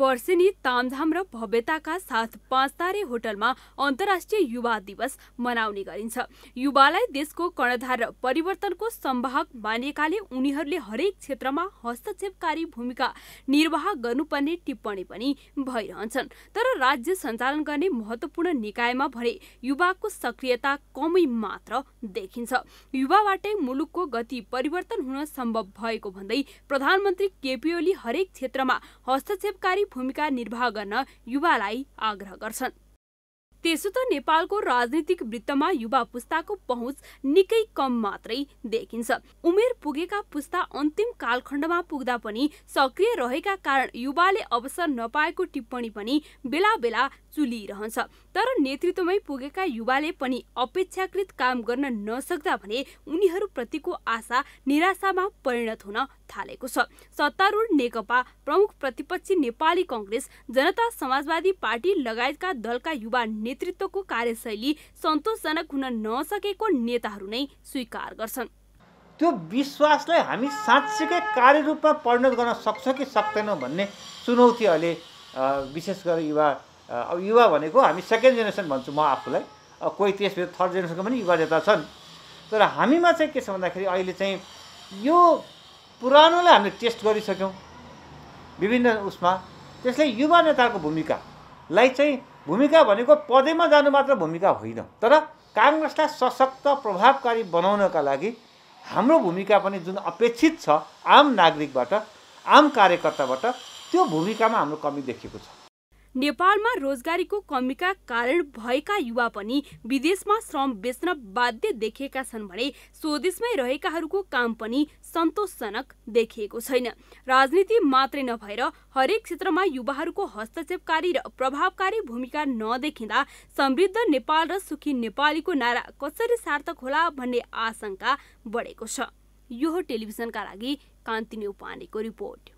वर्षेनी तामझाम र भव्यताका साथ पाँच तारे होटलमा अन्तर्राष्ट्रिय युवा दिवस मनाउने गरिन्छ युवालाई देशको कर्णधार र परिवर्तनको सम्वाहक मानिएकाले उनीहरूले हरेक क्षेत्रमा हस्तक्षेपकारी भूमिका निर्वाह गर्नुपर्ने टिप्पणी पनि भइरहन्छन् तर राज्य सञ्चालन गर्ने महत्त्वपूर्ण निकायमा भने युवाको सक्रियता कमै मात्र देखिन्छ युवाबाटै मुलुकको गति परिवर्तन हुन सम्भव भएको भन्दै प्रधानमन्त्री केपी ओली हरेक क्षेत्रमा हस्तक्षेपकारी प्रभावकारी भूमिका निर्वाह गर्न युवालाई आग्रह गर्छन् त्यसो त नेपालको राजनीतिक वृत्तमा युवा पुस्ताको पहुँच निकै कम मात्रै देखिन्छ उमेर पुगेका पुस्ता अन्तिम कालखण्डमा पुग्दा पनि सक्रिय रहेका कारण युवाले अवसर नपाएको टिप्पणी पनि बेला बेला चुलिरहन्छ तर नेतृत्वमै पुगेका युवाले पनि अपेक्षाकृत काम गर्न नसक्दा भने उनीहरूप्रतिको आशा निराशामा परिणत हुन थालेको छ सत्तारूढ नेकपा प्रमुख प्रतिपक्षी नेपाली कङ्ग्रेस जनता समाजवादी पार्टी लगायतका दलका युवा नेतृत्वको कार्यशैली सन्तोषजनक हुन नसकेको नेताहरू नै स्वीकार गर्छन् त्यो विश्वासलाई हामी साँच्चीकै कार्यरूपमा परिणत गर्न सक्छौँ कि सक्दैनौँ भन्ने चुनौती अहिले विशेष गरी युवा अब युवा भनेको हामी सेकेन्ड जेनेरेसन भन्छु म आफूलाई कोही त्यसभित्र थर्ड जेनेरेसनको पनि युवा नेता छन् तर हामीमा चाहिँ के छ भन्दाखेरि अहिले चाहिँ यो पुरानोलाई हामीले टेस्ट गरिसक्यौँ विभिन्न उसमा त्यसले युवा नेताको भूमिकालाई चाहिँ भूमिका भनेको पदेमा जानु मात्र भूमिका होइन तर काङ्ग्रेसलाई सशक्त प्रभावकारी बनाउनका लागि हाम्रो भूमिका पनि जुन अपेक्षित छ आम नागरिकबाट आम कार्यकर्ताबाट त्यो भूमिकामा हाम्रो कमी देखिएको छ नेपालमा रोजगारीको कमीका कारण भएका युवा पनि विदेशमा श्रम बेच्न बाध्य देखिएका छन् भने स्वदेशमै रहेकाहरूको काम पनि सन्तोषजनक देखिएको छैन राजनीति मात्रै नभएर हरेक क्षेत्रमा युवाहरूको हस्तक्षेपकारी र प्रभावकारी भूमिका नदेखिँदा समृद्ध नेपाल र सुखी नेपालीको नारा कसरी सार्थक होला भन्ने आशंका बढेको छ यो टेलिभिजनका लागि कान्ति उपानेको रिपोर्ट